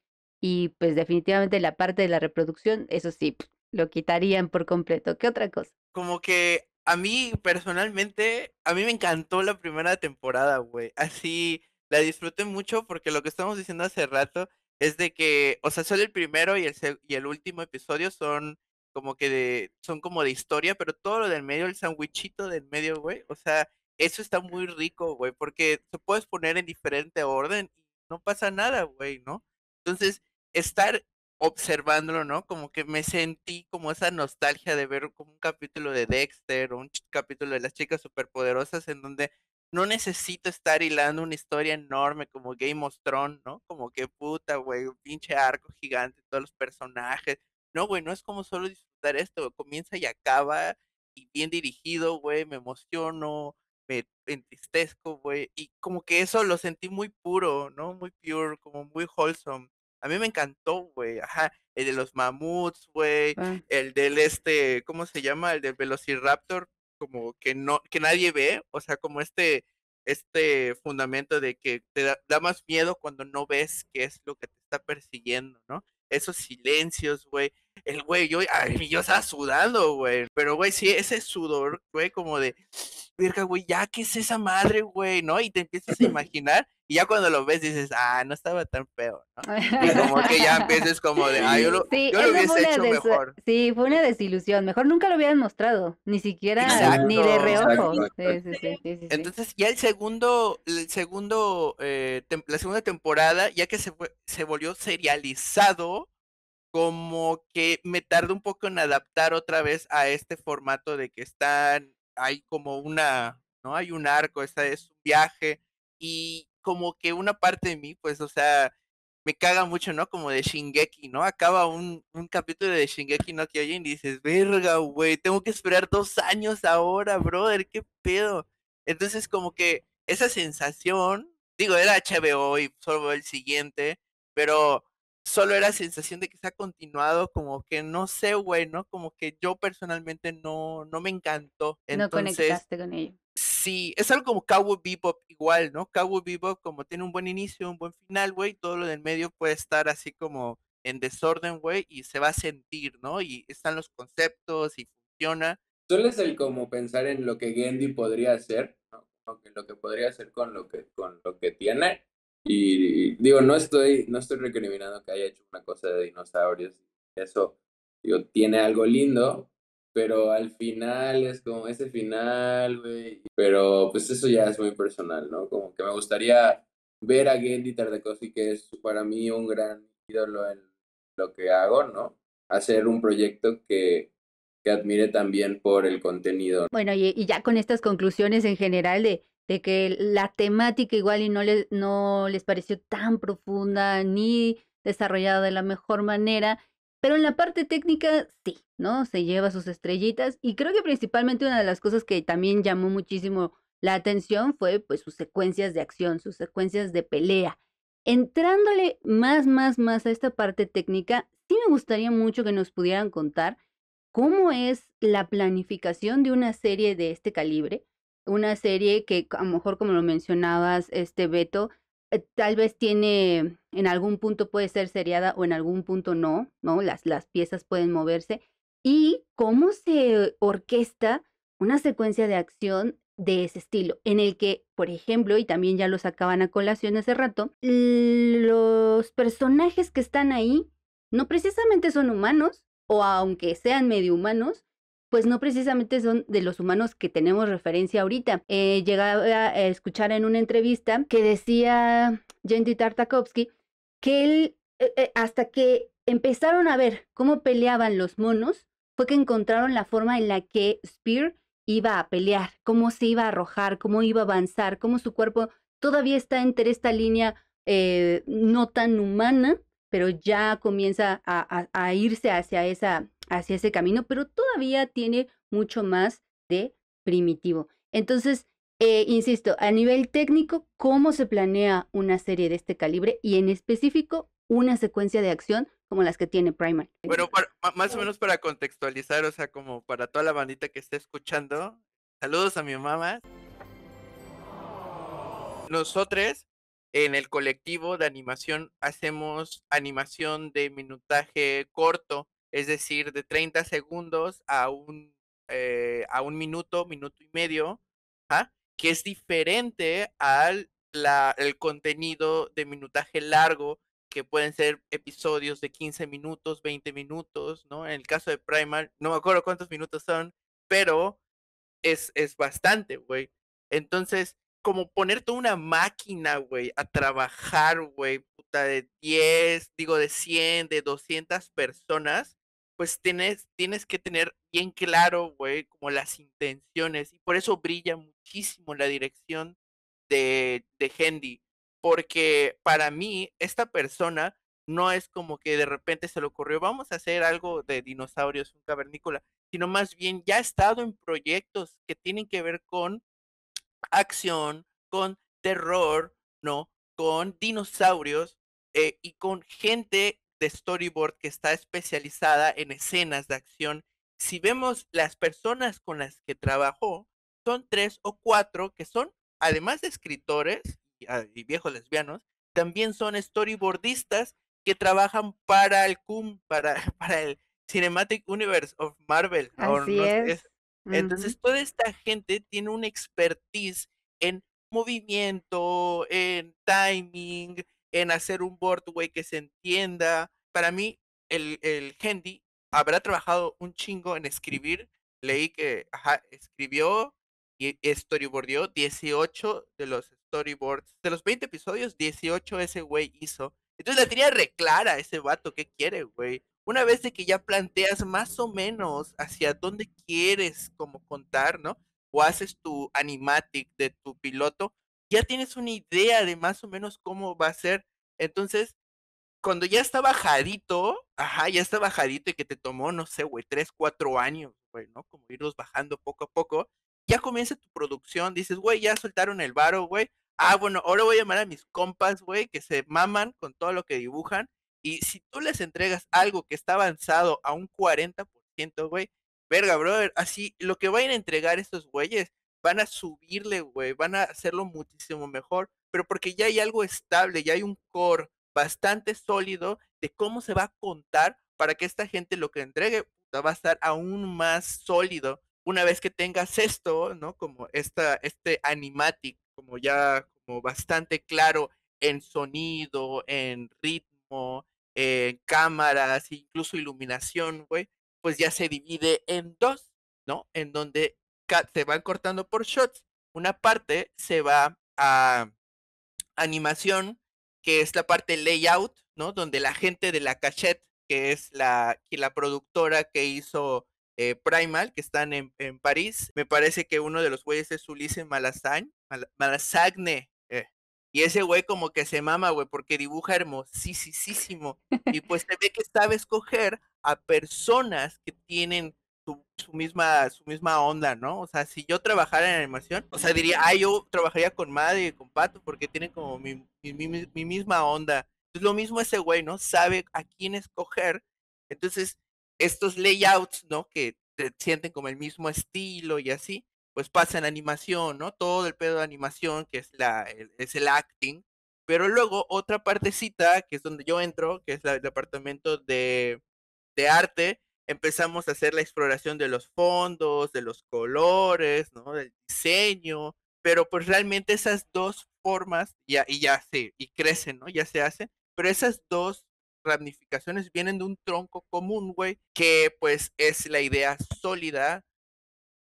y pues definitivamente la parte de la reproducción, eso sí, lo quitarían por completo. ¿Qué otra cosa? Como que a mí personalmente, a mí me encantó la primera temporada, güey. Así la disfruté mucho porque lo que estamos diciendo hace rato es de que, o sea, solo el primero y el, y el último episodio son como que de, son como de historia, pero todo lo del medio, el sandwichito del medio, güey, o sea, eso está muy rico, güey, porque se puedes poner en diferente orden y no pasa nada, güey, ¿no? Entonces, estar observándolo, ¿no? Como que me sentí como esa nostalgia de ver como un capítulo de Dexter o un capítulo de las chicas superpoderosas en donde no necesito estar hilando una historia enorme como Game of Thrones, ¿no? Como que puta, güey, pinche arco gigante, todos los personajes. No, güey, no es como solo disfrutar esto, comienza y acaba, y bien dirigido, güey, me emociono, me entristezco, güey, y como que eso lo sentí muy puro, ¿no? Muy pure, como muy wholesome. A mí me encantó, güey, ajá, el de los mamuts, güey, ah. el del este, ¿cómo se llama? El del Velociraptor, como que no, que nadie ve, o sea, como este, este fundamento de que te da, da más miedo cuando no ves qué es lo que te está persiguiendo, ¿no? Esos silencios, güey, el güey, yo, estaba sudando, güey. Pero, güey, sí, ese sudor, güey, como de, verga, güey, ya, ¿qué es esa madre, güey? ¿No? Y te empiezas a imaginar, y ya cuando lo ves dices, ah, no estaba tan feo, ¿no? Y <laughs> como que ya empiezas como de, ah, yo lo, hubiese hecho mejor. Sí, fue una desilusión. Mejor nunca lo hubieran mostrado, ni siquiera, ni de reojo. sí, sí, Entonces, ya el segundo, el segundo, eh, la segunda temporada, ya que se, se volvió serializado, como que me tarda un poco en adaptar otra vez a este formato de que están, hay como una, ¿no? Hay un arco, esta es un viaje y como que una parte de mí, pues, o sea, me caga mucho, ¿no? Como de Shingeki, ¿no? Acaba un, capítulo de Shingeki no Kyojin y dices, verga, güey, tengo que esperar dos años ahora, brother, qué pedo. Entonces, como que esa sensación, digo, era HBO y solo el siguiente, pero solo era sensación de que se ha continuado, como que no sé, güey, ¿no? Como que yo personalmente no, no me encantó. no conectaste con ello. Sí, es algo como Cowboy Bebop igual, ¿no? Cowboy Bebop como tiene un buen inicio, un buen final, güey, todo lo del medio puede estar así como en desorden, güey, y se va a sentir, ¿no? Y están los conceptos y funciona. Solo es el como pensar en lo que Gendy podría hacer, ¿no? lo que podría hacer con lo que, con lo que tiene y digo, no estoy, no estoy recriminando que haya hecho una cosa de dinosaurios. Eso, digo, tiene algo lindo, pero al final es como ese final, güey. Pero pues eso ya es muy personal, ¿no? Como que me gustaría ver a Gendy y que es para mí un gran ídolo en lo que hago, ¿no? Hacer un proyecto que, que admire también por el contenido. Bueno, y ya con estas conclusiones en general de de que la temática igual y no, no les pareció tan profunda ni desarrollada de la mejor manera, pero en la parte técnica sí, ¿no? Se lleva sus estrellitas y creo que principalmente una de las cosas que también llamó muchísimo la atención fue pues sus secuencias de acción, sus secuencias de pelea. Entrándole más, más, más a esta parte técnica, sí me gustaría mucho que nos pudieran contar cómo es la planificación de una serie de este calibre, una serie que a lo mejor como lo mencionabas, este Beto, eh, tal vez tiene, en algún punto puede ser seriada o en algún punto no, ¿no? Las, las piezas pueden moverse. ¿Y cómo se orquesta una secuencia de acción de ese estilo, en el que, por ejemplo, y también ya lo sacaban a colación hace rato, los personajes que están ahí no precisamente son humanos, o aunque sean medio humanos, pues no precisamente son de los humanos que tenemos referencia ahorita. Eh, llegaba a escuchar en una entrevista que decía jenny Tartakovsky que él, eh, eh, hasta que empezaron a ver cómo peleaban los monos, fue que encontraron la forma en la que Spear iba a pelear, cómo se iba a arrojar, cómo iba a avanzar, cómo su cuerpo todavía está entre esta línea eh, no tan humana, pero ya comienza a irse hacia esa hacia ese camino, pero todavía tiene mucho más de primitivo. Entonces, eh, insisto, a nivel técnico, ¿cómo se planea una serie de este calibre y en específico una secuencia de acción como las que tiene Primark. Bueno, más o menos para contextualizar, o sea, como para toda la bandita que esté escuchando, saludos a mi mamá. Nosotros en el colectivo de animación hacemos animación de minutaje corto es decir, de 30 segundos a un, eh, a un minuto, minuto y medio, que es diferente al el contenido de minutaje largo, que pueden ser episodios de 15 minutos, 20 minutos, ¿no? En el caso de Primal, no me acuerdo cuántos minutos son, pero es, es bastante, güey. Entonces, como poner toda una máquina, güey, a trabajar, güey, puta, de 10, digo, de 100, de 200 personas, pues tienes, tienes que tener bien claro, güey, como las intenciones. Y por eso brilla muchísimo la dirección de, de Hendy. Porque para mí, esta persona no es como que de repente se le ocurrió, vamos a hacer algo de dinosaurios, un cavernícola, sino más bien ya ha estado en proyectos que tienen que ver con acción, con terror, ¿no? Con dinosaurios eh, y con gente de storyboard que está especializada en escenas de acción. Si vemos las personas con las que trabajó, son tres o cuatro que son, además de escritores y, ah, viejos lesbianos, también son storyboardistas que trabajan para el CUM, para, <laughs> para el Cinematic Universe of Marvel. Así es. Entonces, toda esta gente tiene un expertise en movimiento, en timing, en hacer un board, güey, que se entienda. Para mí, el, el habrá trabajado un chingo en escribir. Leí que escribió y storyboardió 18 de los storyboards. De los 20 episodios, 18 ese güey hizo. Entonces la tenía reclara ese vato, ¿qué quiere, güey? Una vez de que ya planteas más o menos hacia dónde quieres como contar, ¿no? O haces tu animatic de tu piloto, ya tienes una idea de más o menos cómo va a ser. Entonces, cuando ya está bajadito, ajá, ya está bajadito y que te tomó, no sé, güey, tres, cuatro años, güey, ¿no? Como irlos bajando poco a poco, ya comienza tu producción, dices, güey, ya soltaron el baro güey. Ah, bueno, ahora voy a llamar a mis compas, güey, que se maman con todo lo que dibujan. Y si tú les entregas algo que está avanzado a un 40%, güey, verga, brother, así lo que vayan a entregar estos güeyes van a subirle, güey, van a hacerlo muchísimo mejor, pero porque ya hay algo estable, ya hay un core bastante sólido de cómo se va a contar para que esta gente lo que entregue va a estar aún más sólido una vez que tengas esto, ¿no? Como esta, este animatic, como ya como bastante claro en sonido, en ritmo, en cámaras, incluso iluminación, güey, pues ya se divide en dos, ¿no? En donde se van cortando por shots. Una parte se va a animación, que es la parte layout, ¿no? Donde la gente de la cachette, que es la, la productora que hizo eh, Primal, que están en, París, me parece que uno de los güeyes es Ulises Malasagne, eh, Y ese güey como que se mama, güey, porque dibuja hermosísimo. Y pues se ve que sabe escoger a personas que tienen su, misma, su misma onda, ¿no? O sea, si yo trabajara en animación, o sea, diría, ah, yo trabajaría con Madre y con Pato porque tienen como mi, mi, misma onda. ...es pues lo mismo ese güey, ¿no? Sabe a quién escoger. Entonces, estos layouts, ¿no? Que sienten como el mismo estilo y así, pues pasa en animación, ¿no? Todo el pedo de animación, que es, la, el, es el acting. Pero luego otra partecita, que es donde yo entro, que es el departamento de, de arte, empezamos a hacer la exploración de los fondos, de los colores, ¿no? Del diseño, pero pues realmente esas dos formas ya, y ya se, y crecen, ¿no? Ya se hacen, pero esas dos ramificaciones vienen de un tronco común, güey, que pues es la idea sólida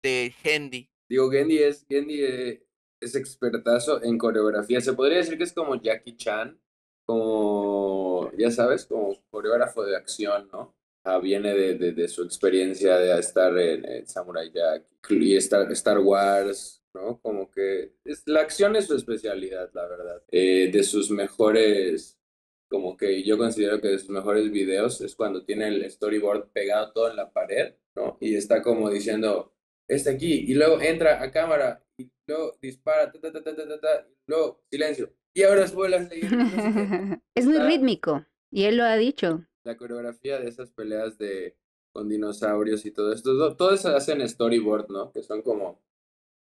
de Hendy. Digo, Gendy es, eh, es expertazo en coreografía. Se podría decir que es como Jackie Chan, como, ya sabes, como coreógrafo de acción, ¿no? Ah, viene de, de, su experiencia de estar en, Samurai Jack y Star, Star Wars, ¿no? Como que es, la acción es su especialidad, la verdad. Eh, de sus mejores, como que yo considero que de sus mejores videos es cuando tiene el storyboard pegado todo en la pared, ¿no? Y está como diciendo, está aquí, y luego entra a cámara, y luego dispara, ta, ta, ta, ta, ta, y luego silencio. Y ahora vuelas. <laughs> es muy ah. rítmico, y él lo ha dicho la coreografía de esas peleas de con dinosaurios y todo esto, todo eso hacen storyboard, ¿no? Que son como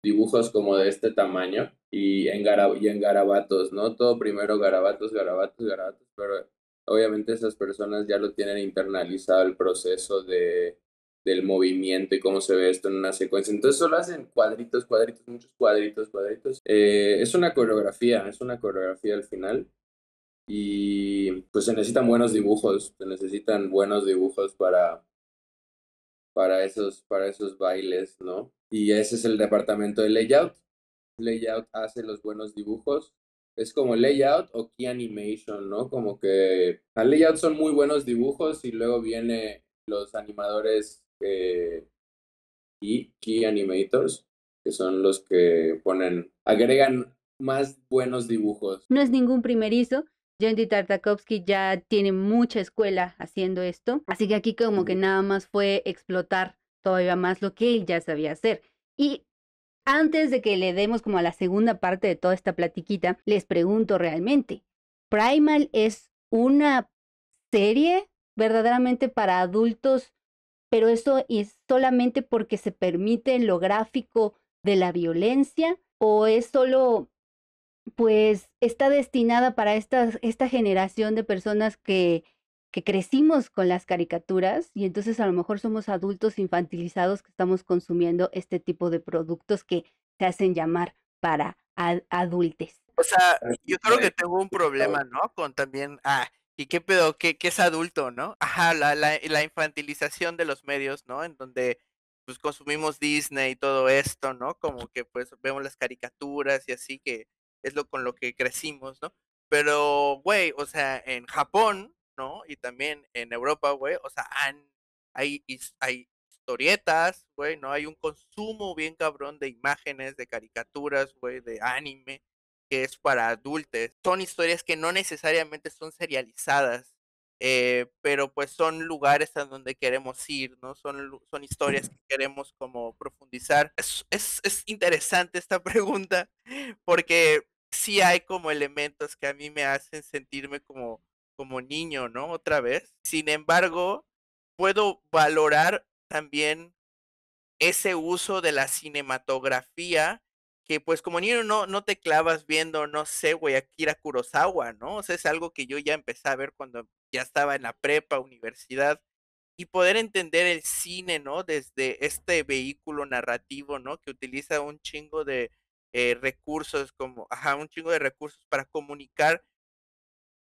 dibujos como de este tamaño y en, y en garabatos, ¿no? Todo primero garabatos, garabatos, garabatos, pero obviamente esas personas ya lo tienen internalizado el proceso de, del movimiento y cómo se ve esto en una secuencia. Entonces solo hacen cuadritos, cuadritos, muchos cuadritos, cuadritos. Eh, es una coreografía, es una coreografía al final y pues se necesitan buenos dibujos, se necesitan buenos dibujos para, para, esos, para esos bailes, ¿no? Y ese es el departamento de layout. Layout hace los buenos dibujos. Es como layout o key animation, ¿no? Como que al layout son muy buenos dibujos y luego viene los animadores eh, y key animators, que son los que ponen, agregan más buenos dibujos. No es ningún primerizo, Jendy Tartakovsky ya tiene mucha escuela haciendo esto, así que aquí como que nada más fue explotar todavía más lo que él ya sabía hacer. Y antes de que le demos como a la segunda parte de toda esta platiquita, les pregunto realmente, ¿Primal es una serie verdaderamente para adultos, pero eso es solamente porque se permite lo gráfico de la violencia? ¿O es solo pues está destinada para esta, esta generación de personas que, que crecimos con las caricaturas y entonces a lo mejor somos adultos infantilizados que estamos consumiendo este tipo de productos que se hacen llamar para adultes. O sea, yo creo que tengo un problema, ¿no? Con también, ah, ¿y qué pedo? ¿Qué, qué es adulto, no? Ajá, la, la, la, infantilización de los medios, ¿no? En donde pues consumimos Disney y todo esto, ¿no? Como que pues vemos las caricaturas y así que es lo con lo que crecimos, ¿no? Pero, güey, o sea, en Japón, ¿no? Y también en Europa, güey, o sea, hay, hay historietas, güey, ¿no? Hay un consumo bien cabrón de imágenes, de caricaturas, güey, de anime, que es para adultos. Son historias que no necesariamente son serializadas, eh, pero pues son lugares a donde queremos ir, ¿no? Son, son historias que queremos como profundizar. Es, es interesante esta <laughs> pregunta, porque sí hay como elementos que a mí me hacen sentirme como, como niño, ¿no? Otra vez. Sin embargo, puedo valorar también ese uso de la cinematografía que pues como niño no, no te clavas viendo, no sé, güey, Akira Kurosawa, ¿no? O sea, es algo que yo ya empecé a ver cuando ya estaba en la prepa, universidad, y poder entender el cine, ¿no? Desde este vehículo narrativo, ¿no? Que utiliza un chingo de, eh, recursos, como, ajá, un chingo de recursos para comunicar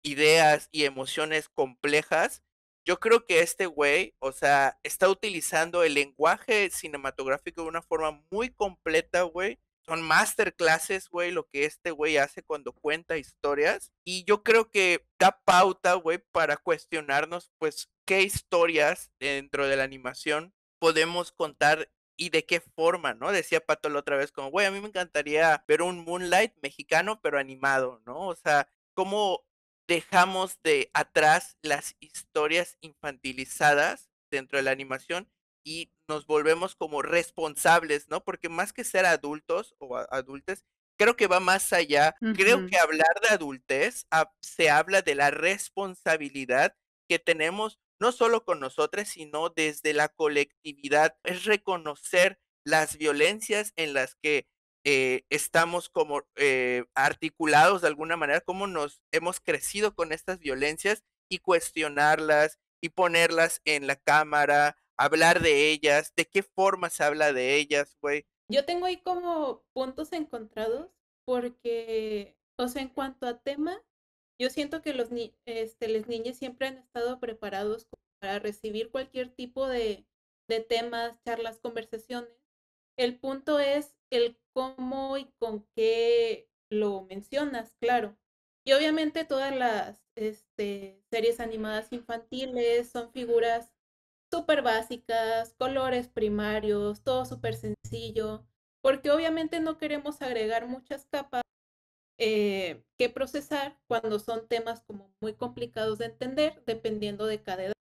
ideas y emociones complejas. Yo creo que este güey, o sea, está utilizando el lenguaje cinematográfico de una forma muy completa, güey. Son masterclasses, güey, lo que este güey hace cuando cuenta historias. Y yo creo que da pauta, güey, para cuestionarnos, pues, qué historias dentro de la animación podemos contar y de qué forma, ¿no? Decía Pato la otra vez como, güey, a mí me encantaría ver un Moonlight mexicano pero animado, ¿no? O sea, cómo dejamos de atrás las historias infantilizadas dentro de la animación y nos volvemos como responsables, ¿no? Porque más que ser adultos o adultos, creo que va más allá. Creo que hablar de adultez se habla de la responsabilidad que tenemos no solo con nosotras, sino desde la colectividad, es reconocer las violencias en las que eh, estamos como eh, articulados de alguna manera, cómo nos hemos crecido con estas violencias y cuestionarlas y ponerlas en la cámara, hablar de ellas, de qué forma se habla de ellas, güey. Yo tengo ahí como puntos encontrados porque, o sea, en cuanto a tema, yo siento que los este, niños siempre han estado preparados para recibir cualquier tipo de, de temas, charlas, conversaciones. El punto es el cómo y con qué lo mencionas, claro. Y obviamente todas las este, series animadas infantiles son figuras súper básicas, colores primarios, todo súper sencillo, porque obviamente no queremos agregar muchas capas eh, que procesar cuando son temas como muy complicados de entender, dependiendo de cada edad.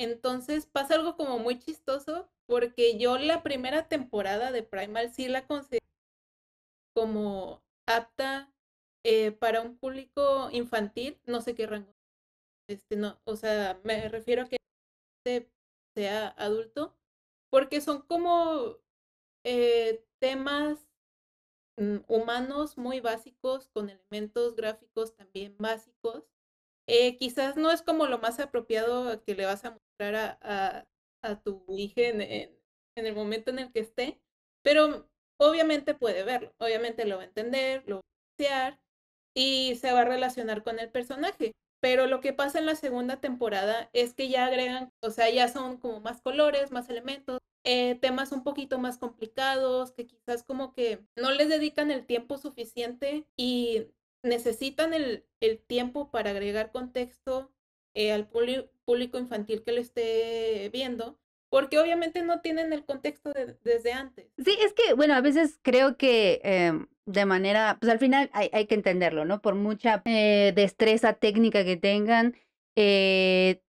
Entonces pasa algo como muy chistoso, porque yo la primera temporada de Primal sí la considero como apta eh, para un público infantil, no sé qué rango. Este, no, o sea, me refiero a que sea adulto, porque son como eh, temas Mm, humanos muy básicos, con elementos gráficos también básicos. Eh, quizás no es como lo más apropiado que le vas a mostrar a, tu hija en, el momento en el que esté, pero obviamente puede verlo, obviamente lo va a entender, lo va a apreciar y se va a relacionar con el personaje. Pero lo que pasa en la segunda temporada es que ya agregan, o sea, ya son como más colores, más elementos, eh, temas un poquito más complicados, que quizás como que no les dedican el tiempo suficiente y necesitan el, tiempo para agregar contexto eh, al público infantil que lo esté viendo, porque obviamente no tienen el contexto desde antes. Sí, es que, bueno, a veces creo que em, de manera, pues al final hay, que entenderlo, ¿no? Por mucha eh, destreza técnica que tengan,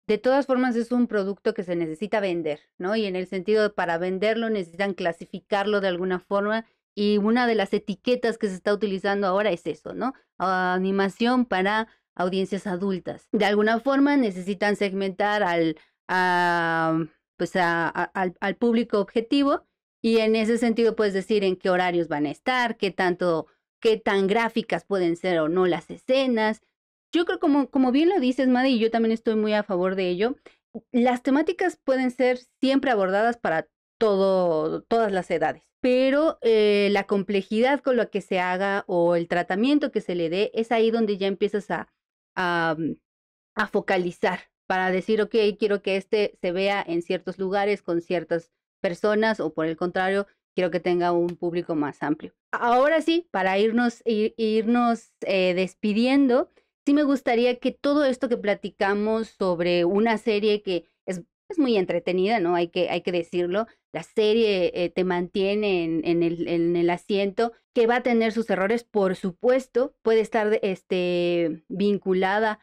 de todas formas es un producto que se necesita vender, ¿no? Y en el sentido de para venderlo necesitan clasificarlo de alguna forma y una de las etiquetas que se está utilizando ahora es eso, ¿no? Ah, animación para audiencias adultas. De alguna forma necesitan segmentar pues, al, al, público objetivo y en ese sentido puedes decir en qué horarios van a estar, qué tanto, qué tan gráficas pueden ser o no las escenas, yo creo, como, como bien lo dices, Maddy, y yo también estoy muy a favor de ello, las temáticas pueden ser siempre abordadas para todo, todas las edades, pero eh, la complejidad con la que se haga o el tratamiento que se le dé es ahí donde ya empiezas a, mm, a, focalizar para decir, ok, quiero que este se vea en ciertos lugares con ciertas personas o por el contrario, quiero que tenga un público más amplio. Ahora sí, para irnos, irnos eh, despidiendo, sí me gustaría que todo esto que platicamos sobre una serie que es, muy entretenida, ¿no? Hay que, hay que decirlo. La serie eh, te mantiene en, el, en, el, asiento, que va a tener sus errores, por supuesto, puede estar este, vinculada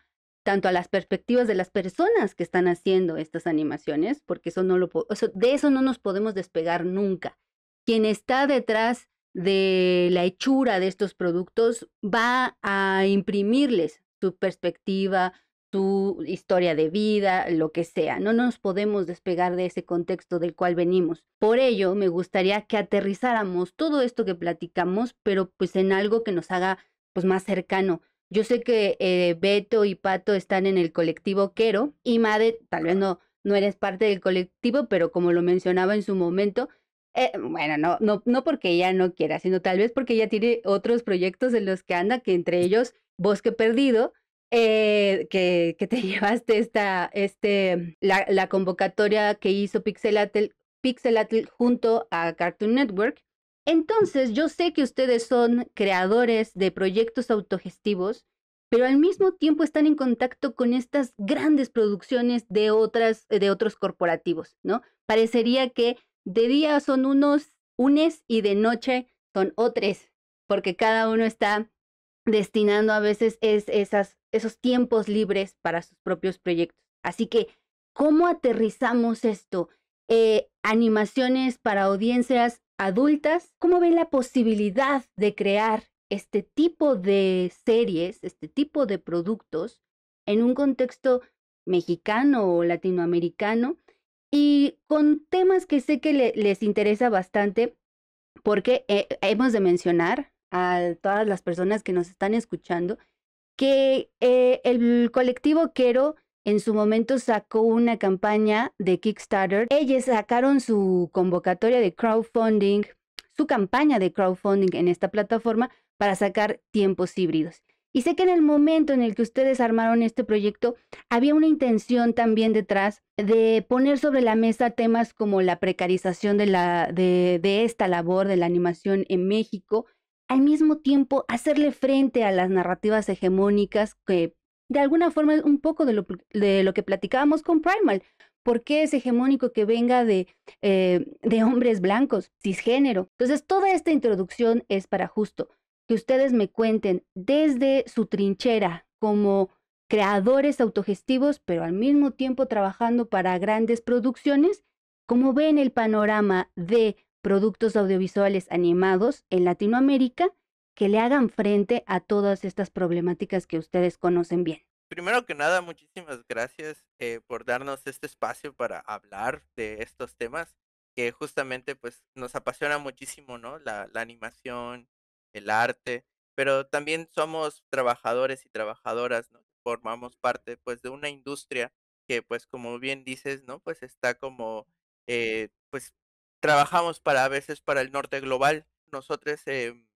tanto a las perspectivas de las personas que están haciendo estas animaciones, porque eso no lo eso, de eso no nos podemos despegar nunca. Quien está detrás de la hechura de estos productos va a imprimirles tu perspectiva, tu historia de vida, lo que sea. No nos podemos despegar de ese contexto del cual venimos. Por ello, me gustaría que aterrizáramos todo esto que platicamos, pero pues en algo que nos haga pues más cercano. Yo sé que eh, Beto y Pato están en el colectivo Quero y Madre, tal vez no, no eres parte del colectivo, pero como lo mencionaba en su momento, eh, bueno, no, no, no porque ella no quiera, sino tal vez porque ella tiene otros proyectos en los que anda, que entre ellos Bosque Perdido, eh, que, te <laughs> llevaste esta, este, la, convocatoria que hizo Pixelatl, Pixelatl junto a Cartoon Network. Entonces, yo sé que ustedes son creadores de proyectos autogestivos, pero al mismo tiempo están en contacto con estas grandes producciones de, otras, de otros corporativos, ¿no? Parecería que de día son unos unes y de noche son otros, porque cada uno está destinando a veces esas, esos tiempos libres para sus propios proyectos. Así que, ¿cómo aterrizamos esto? Eh, animaciones para audiencias adultas. ¿Cómo ven la posibilidad de crear este tipo de series, este tipo de productos en un contexto mexicano o latinoamericano y con temas que sé que les interesa bastante porque eh, hemos de mencionar a todas las personas que nos están escuchando que eh, el colectivo Quero en su momento sacó una campaña de Kickstarter. Ellos sacaron su convocatoria de crowdfunding, su campaña de crowdfunding en esta plataforma para sacar tiempos híbridos. Y sé que en el momento en el que ustedes armaron este proyecto, había una intención también detrás de poner sobre la mesa temas como la precarización de, la, de esta labor de la animación en México, al mismo tiempo hacerle frente a las narrativas hegemónicas que de alguna forma es un poco de lo, que platicábamos con Primal. ¿Por qué es hegemónico que venga de, eh, de hombres blancos, cisgénero? Entonces, toda esta introducción es para justo que ustedes me cuenten desde su trinchera como creadores autogestivos, pero al mismo tiempo trabajando para grandes producciones, cómo ven el panorama de productos audiovisuales animados en Latinoamérica que le hagan frente a todas estas problemáticas que ustedes conocen bien. Primero que nada, muchísimas gracias eh, por darnos este espacio para hablar de estos temas que justamente pues nos apasiona muchísimo, ¿no? La, animación, el arte, pero también somos trabajadores y trabajadoras, Formamos parte pues de una industria que pues como bien dices, ¿no? Pues está como eh, pues trabajamos para a veces para el norte global. Nosotros em,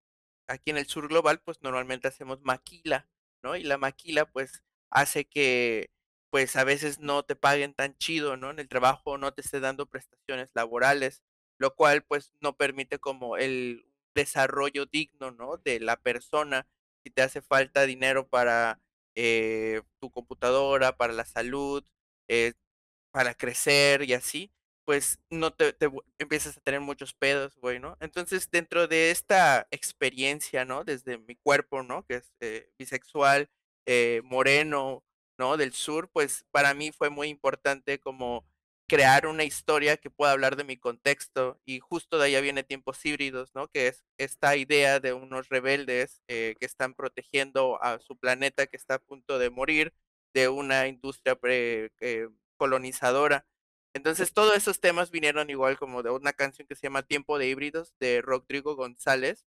aquí en el sur global, pues normalmente hacemos maquila, ¿no? Y la maquila, pues, hace que, pues, a veces no te paguen tan chido, ¿no? En el trabajo no te esté dando prestaciones laborales, lo cual, pues, no permite como el desarrollo digno, ¿no? De la persona. Si te hace falta dinero para eh, tu computadora, para la salud, eh, para crecer y así, pues no te, empiezas a tener muchos pedos, güey, ¿no? Entonces, dentro de esta experiencia, ¿no? Desde mi cuerpo, ¿no? Que es eh, bisexual, eh, moreno, ¿no? Del sur, pues para mí fue muy importante como crear una historia que pueda hablar de mi contexto y justo de allá viene Tiempos Híbridos, ¿no? Que es esta idea de unos rebeldes eh, que están protegiendo a su planeta que está a punto de morir de una industria pre, colonizadora entonces, todos esos temas vinieron igual como de una canción que se llama Tiempo de Híbridos de Rodrigo González,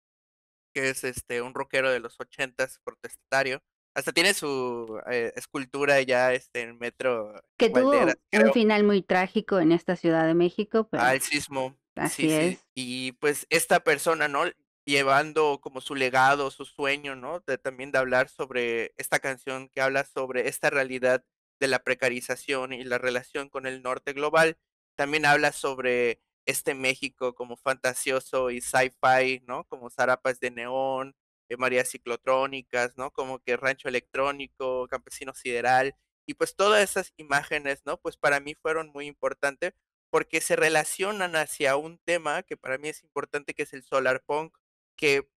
que es este un rockero de los ochentas protestatario. Hasta tiene su eh, escultura ya este, en Metro. Que tuvo un final muy trágico en esta Ciudad de México. Pero... Ah, sismo. Así sí, es. Sí. Y pues esta persona, ¿no? Llevando como su legado, su sueño, ¿no? De, también de hablar sobre esta canción que habla sobre esta realidad de la precarización y la relación con el norte global. También habla sobre este México como fantasioso y sci-fi, ¿no? Como zarapas de neón, eh, Marías ciclotrónicas, ¿no? Como que rancho electrónico, campesino sideral. Y pues todas esas imágenes, ¿no? Pues para mí fueron muy importantes porque se relacionan hacia un tema que para mí es importante, que es el solar punk, que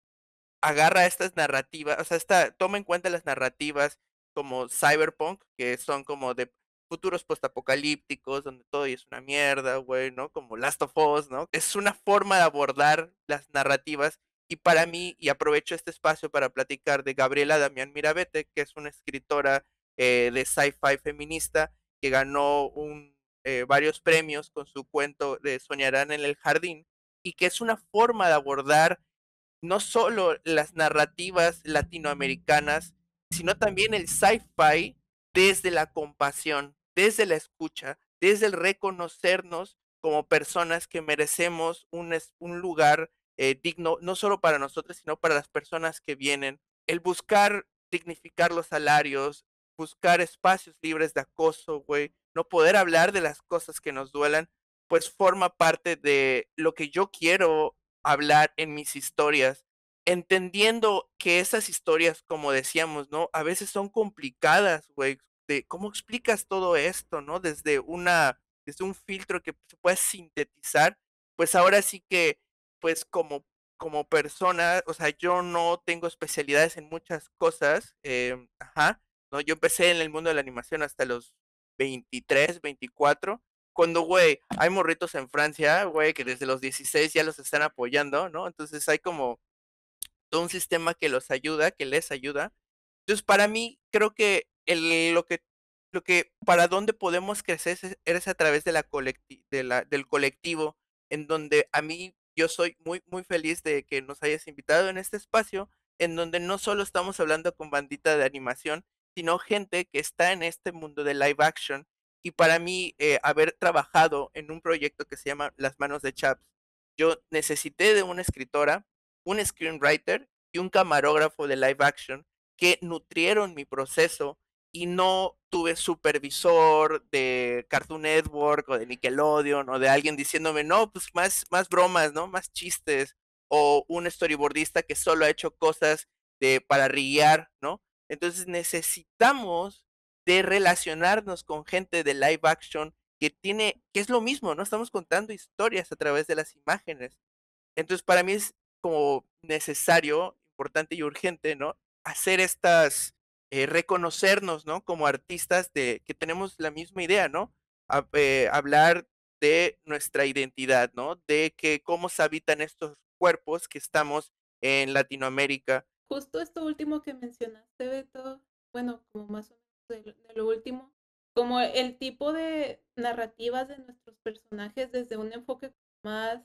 agarra estas narrativas, o sea, toma en cuenta las narrativas como cyberpunk, que son como de futuros postapocalípticos, donde todo es una mierda, güey, ¿no? Como Last of Us, ¿no? Es una forma de abordar las narrativas y para mí, y aprovecho este espacio para platicar de Gabriela Damián Mirabete, que es una escritora eh, de sci-fi feminista que ganó eh, varios premios con su cuento de Soñarán en el Jardín, y que es una forma de abordar no solo las narrativas latinoamericanas, sino también el sci-fi desde la compasión, desde la escucha, desde el reconocernos como personas que merecemos un, lugar eh, digno, no solo para nosotros, sino para las personas que vienen. El buscar dignificar los salarios, buscar espacios libres de acoso, güey, no poder hablar de las cosas que nos duelan, pues forma parte de lo que yo quiero hablar en mis historias entendiendo que esas historias, como decíamos, ¿no? A veces son complicadas, güey. cómo explicas todo esto, ¿no? Desde una, desde un filtro que se puede sintetizar. Pues ahora sí que, pues como, como persona, o sea, yo no tengo especialidades en muchas cosas. Em, ajá. ¿no? Yo empecé en el mundo de la animación hasta los 23, 24 cuando, güey, hay morritos en Francia, güey, que desde los 16 ya los están apoyando, ¿no? Entonces hay como todo un sistema que los ayuda, que les ayuda. Entonces, para mí, creo que, lo, que lo que para dónde podemos crecer es, a través de la, del colectivo, en donde a mí yo soy muy, muy feliz de que nos hayas invitado en este espacio, en donde no solo estamos hablando con bandita de animación, sino gente que está en este mundo de live action. Y para mí, eh, haber trabajado en un proyecto que se llama Las manos de Chaps, yo necesité de una escritora un screenwriter y un camarógrafo de live action que nutrieron mi proceso y no tuve supervisor de Cartoon Network o de Nickelodeon o de alguien diciéndome, no, pues más, más bromas, ¿no? Más chistes. O un storyboardista que solo ha hecho cosas de, para rillar ¿no? Entonces necesitamos de relacionarnos con gente de live action que tiene, que es lo mismo, ¿no? Estamos contando historias a través de las imágenes. Entonces para mí es como necesario, importante y urgente, ¿no? Hacer estas, eh, reconocernos, ¿no? Como artistas de que tenemos la misma idea, ¿no? Eh, hablar de nuestra identidad, ¿no? De que cómo se habitan estos cuerpos que estamos en Latinoamérica. Justo esto último que mencionaste, Beto, bueno, como más o menos de lo último, como el tipo de narrativas de nuestros personajes desde un enfoque más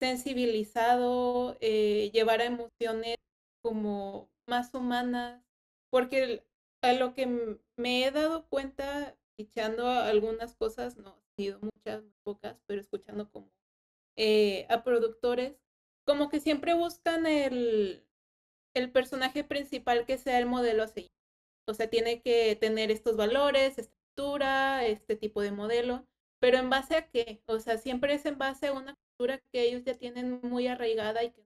sensibilizado, eh, llevar a emociones como más humanas, porque a lo que me he dado cuenta, escuchando algunas cosas, no han sido muchas, pocas, pero escuchando como eh, a productores, como que siempre buscan el, el personaje principal que sea el modelo a seguir. O sea, tiene que tener estos valores, estructura, este tipo de modelo, pero en base a qué? O sea, siempre es en base a una que ellos ya tienen muy arraigada y que no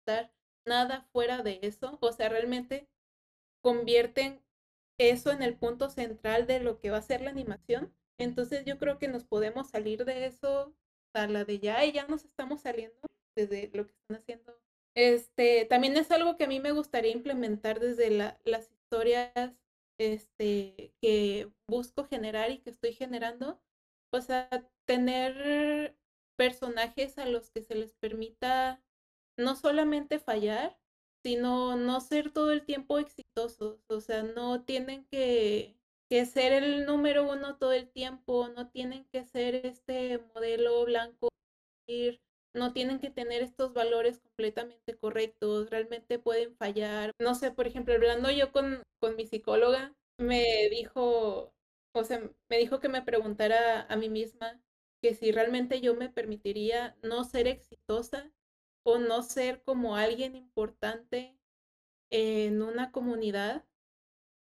estar nada fuera de eso. O sea, realmente convierten eso en el punto central de lo que va a ser la animación. Entonces yo creo que nos podemos salir de eso a la de ya y ya nos estamos saliendo desde lo que están haciendo. Este, también es algo que a mí me gustaría implementar desde las historias este, que busco generar y que estoy generando. O sea, tener personajes a los que se les permita no solamente fallar, sino no ser todo el tiempo exitosos, o sea, no tienen que, ser el número uno todo el tiempo, no tienen que ser este modelo blanco, no tienen que tener estos valores completamente correctos, realmente pueden fallar. No sé, por ejemplo, hablando yo con, con mi psicóloga, me dijo, o sea, me dijo que me preguntara a mí misma que si realmente yo me permitiría no ser exitosa o no ser como alguien importante en una comunidad.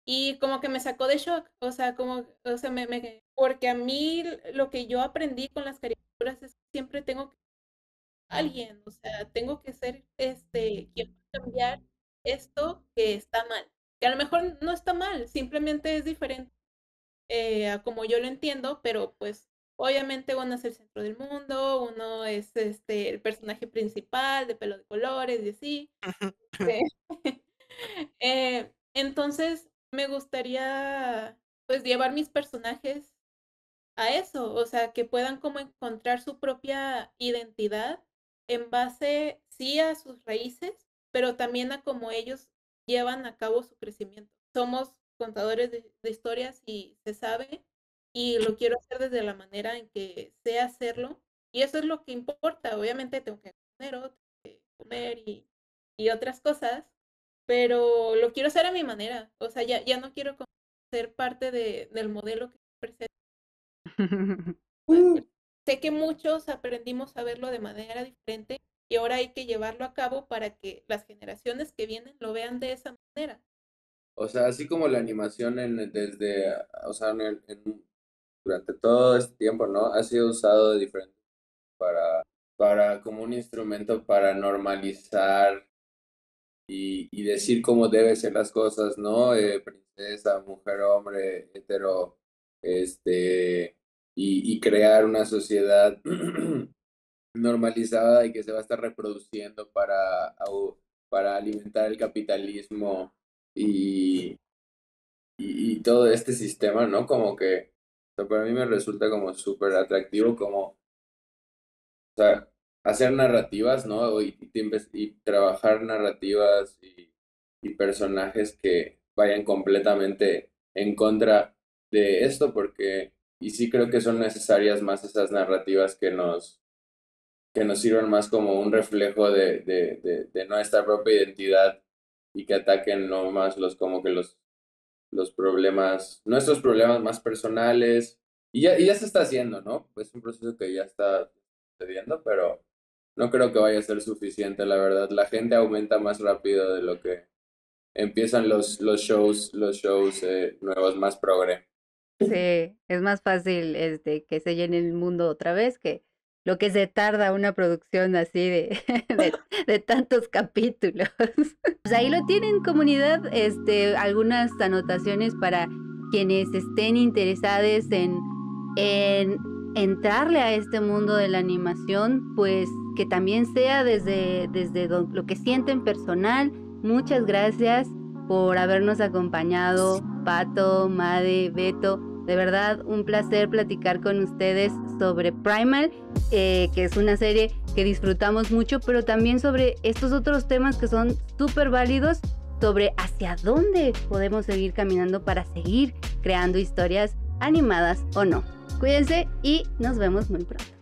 Y como que me sacó de shock, o sea, como, o sea, me, porque a mí lo que yo aprendí con las caricaturas es que siempre tengo que alguien, o sea, tengo que ser, este, quiero cambiar esto que está mal, que a lo mejor no está mal, simplemente es diferente eh, a como yo lo entiendo, pero pues Obviamente uno es el centro del mundo, uno es este, el personaje principal de pelo de colores y así. Eh, <laughs> eh, entonces me gustaría pues llevar mis personajes a eso, o sea, que puedan como encontrar su propia identidad en base sí a sus raíces, pero también a cómo ellos llevan a cabo su crecimiento. Somos contadores de historias y se sabe y lo quiero hacer desde la manera en que sé hacerlo. Y eso es lo que importa. Obviamente tengo que tengo que comer y, otras cosas, pero lo quiero hacer a mi manera. O sea, ya, ya no quiero ser parte de, del modelo que presenta. <laughs> Pues, uh. Sé que muchos aprendimos a verlo de manera diferente y ahora hay que llevarlo a cabo para que las generaciones que vienen lo vean de esa manera. O sea, así como la animación en, desde, o sea, en, durante todo este tiempo, ¿no? Ha sido usado de diferentes para, para como un instrumento para normalizar y, decir cómo deben ser las cosas, ¿no? Eh, princesa, mujer, hombre, hetero, este, y, crear una sociedad <clears throat> normalizada y que se va a estar reproduciendo para, para alimentar el capitalismo y, y todo este sistema, ¿no? Como que para mí me resulta como súper atractivo como, hacer narrativas, ¿no? Y, trabajar narrativas y, personajes que vayan completamente en contra de esto, porque, y sí creo que son necesarias más esas narrativas que nos, que nos sirvan más como un reflejo de, de, de nuestra propia identidad y que ataquen no más los como que los los problemas, nuestros problemas más personales. Y ya, y ya se está haciendo, ¿no? Es un proceso que ya está sucediendo, pero no creo que vaya a ser suficiente, la verdad. La gente aumenta más rápido de lo que empiezan los, los shows, los shows eh, nuevos más progre. Sí, es más fácil este, que se llene el mundo otra vez que lo que se tarda una producción así de, <laughs> de, tantos capítulos. ahí lo tienen comunidad, este, algunas anotaciones para quienes estén interesados en, en entrarle a este mundo de la animación, pues que también sea desde, desde lo que sienten personal. Muchas gracias por habernos acompañado, Pato, Made, Beto. De verdad, un placer platicar con ustedes sobre Primal, eh, que es una serie que disfrutamos mucho, pero también sobre estos otros temas que son súper válidos, sobre hacia dónde podemos seguir caminando para seguir creando historias animadas o no. Cuídense y nos vemos muy pronto.